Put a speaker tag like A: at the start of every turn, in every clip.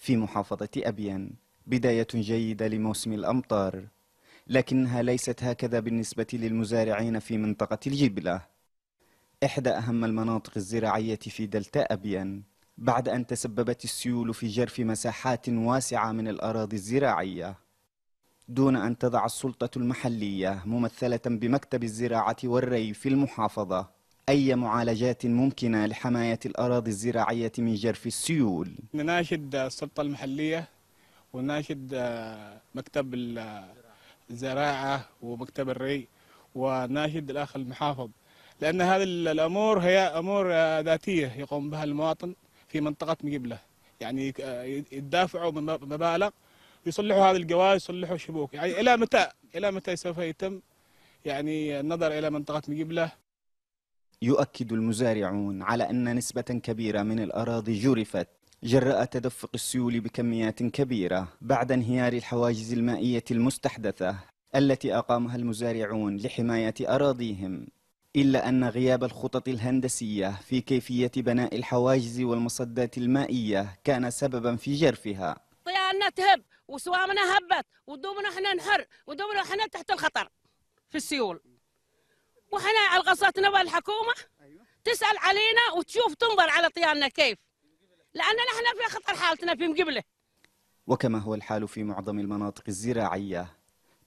A: في محافظة أبيان بداية جيدة لموسم الأمطار لكنها ليست هكذا بالنسبة للمزارعين في منطقة الجبلة إحدى أهم المناطق الزراعية في دلتا أبيان بعد أن تسببت السيول في جرف مساحات واسعة من الأراضي الزراعية دون أن تضع السلطة المحلية ممثلة بمكتب الزراعة والري في المحافظة أي معالجات ممكنة لحماية الأراضي
B: الزراعية
A: من جرف السيول
B: نناشد آه، السلطة المحلية وناشد آه، مكتب آه، الزراعة ومكتب الري وناشد الأخ المحافظ لأن هذه الأمور هي أمور ذاتية يقوم بها المواطن في منطقة مقبلة يعني يدافعوا مبالغ يصلحوا هذه القواعد يصلحوا الشبوك يعني إلى متى إلى متى سوف يتم يعني النظر إلى منطقة مقبلة
A: يؤكد المزارعون على أن نسبة كبيرة من الأراضي جرفت جراء تدفق السيول بكميات كبيرة بعد انهيار الحواجز المائية المستحدثة التي أقامها المزارعون لحماية أراضيهم إلا أن غياب الخطط الهندسية في كيفية بناء الحواجز والمصدات المائية كان سببا في جرفها
C: طيارنا تهب وسوامنا هبت ودوبنا احنا نحر ودوبنا احنا تحت الخطر في السيول واحنا الغصتنا بالحكومه الحكومة أيوه. تسال علينا وتشوف تنظر على طياننا كيف لاننا احنا في خطر حالتنا في مقبله
A: وكما هو الحال في معظم المناطق الزراعيه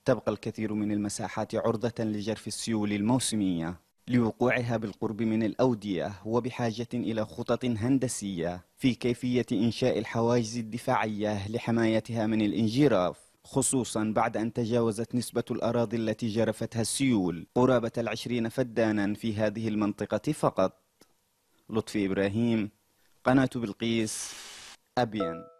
A: تبقى الكثير من المساحات عرضه لجرف السيول الموسميه لوقوعها بالقرب من الاوديه وبحاجه الى خطط هندسيه في كيفيه انشاء الحواجز الدفاعيه لحمايتها من الانجراف خصوصا بعد أن تجاوزت نسبة الأراضي التي جرفتها السيول قرابة العشرين فدانا في هذه المنطقة فقط لطفي إبراهيم قناة بلقيس أبيان